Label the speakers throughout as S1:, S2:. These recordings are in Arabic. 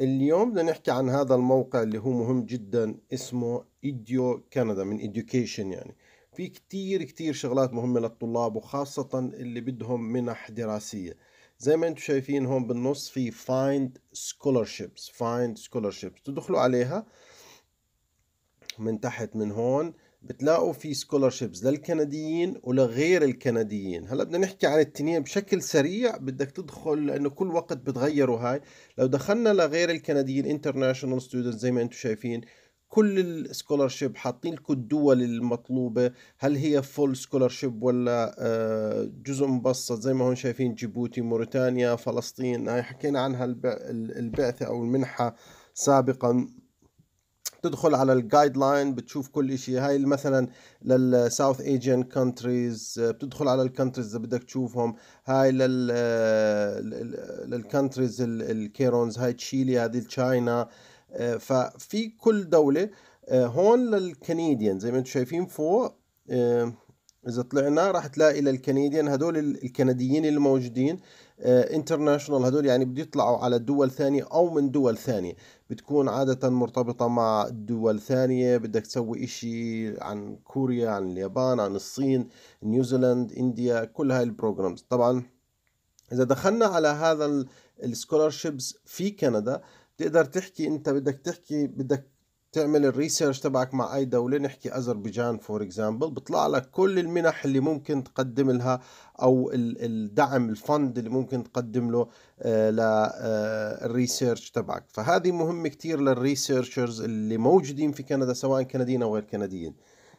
S1: اليوم بدنا نحكي عن هذا الموقع اللي هو مهم جدا اسمه ايديو كندا من ايديوكيشن يعني في كتير كتير شغلات مهمة للطلاب وخاصة اللي بدهم منح دراسية زي ما انتم شايفين هون بالنص في find scholarships find scholarships تدخلوا عليها من تحت من هون بتلاقوا في سكولرشيبز للكنديين ولغير الكنديين هلا بدنا نحكي عن التنين بشكل سريع بدك تدخل لانه كل وقت بتغيروا هاي لو دخلنا لغير الكنديين انترناشونال ستودنت زي ما انتم شايفين كل السكولرشيب حاطين لكم الدول المطلوبة هل هي فول سكولرشيب ولا آه، جزء مبسط زي ما هون شايفين جيبوتي موريتانيا فلسطين هاي حكينا عنها البعثة أو المنحة سابقا تدخل على الجايد لاين بتشوف كل شيء هاي مثلا للساوث ايجين كونتريز بتدخل على الكونتريز اللي بدك تشوفهم هاي لل آه، للكونتريز الكيرونز هاي تشيلي هذه تشاينا آه، ففي كل دوله آه، هون للكنديان زي ما انتم شايفين فوق اذا طلعنا راح تلاقي للكنديان هدول الكنديين الموجودين انترناشونال آه، هدول يعني بده يطلعوا على دول ثانية او من دول ثانية بتكون عادة مرتبطة مع دول ثانية بدك تسوي اشي عن كوريا عن اليابان عن الصين نيوزيلند انديا كل هاي البروجرامز طبعا اذا دخلنا على هذا السكولارشيبس في كندا تقدر تحكي انت بدك تحكي بدك تعمل الريسيرش تبعك مع اي دولة نحكي اذربيجان فور اكزامبل بيطلع لك كل المنح اللي ممكن تقدم لها او الدعم الفند اللي ممكن تقدم له آه، للريسيرش آه، تبعك فهذه مهمة كتير للريسيرشرز اللي موجودين في كندا سواء كنديين او غير كنديين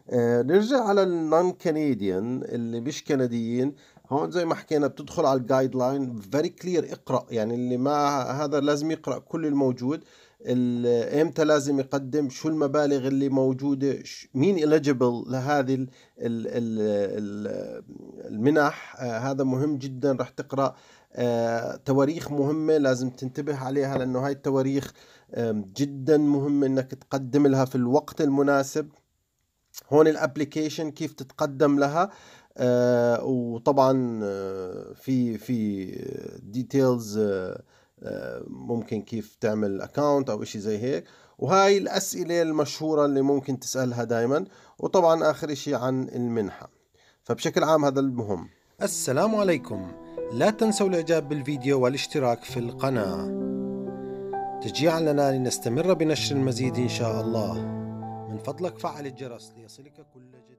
S1: آه، نرجع على النون كنديين اللي مش كنديين هون زي ما حكينا بتدخل على الجايد لاين فيري كلير اقرا يعني اللي ما هذا لازم يقرا كل الموجود امتى لازم يقدم شو المبالغ اللي موجودة مين اليجبل لهذه الـ الـ الـ المنح آه، هذا مهم جدا راح تقرأ آه، تواريخ مهمة لازم تنتبه عليها لأنه هاي التواريخ جدا مهمة أنك تقدم لها في الوقت المناسب هون الابلكيشن كيف تتقدم لها آه، وطبعا في في ديتيلز ممكن كيف تعمل اكونت او اشي زي هيك وهاي الاسئله المشهوره اللي ممكن تسالها دائما وطبعا اخر اشي عن المنحه فبشكل عام هذا المهم السلام عليكم لا تنسوا الاعجاب بالفيديو والاشتراك في القناه تشجيعا لنا لنستمر بنشر المزيد ان شاء الله من فضلك فعل الجرس ليصلك كل جديد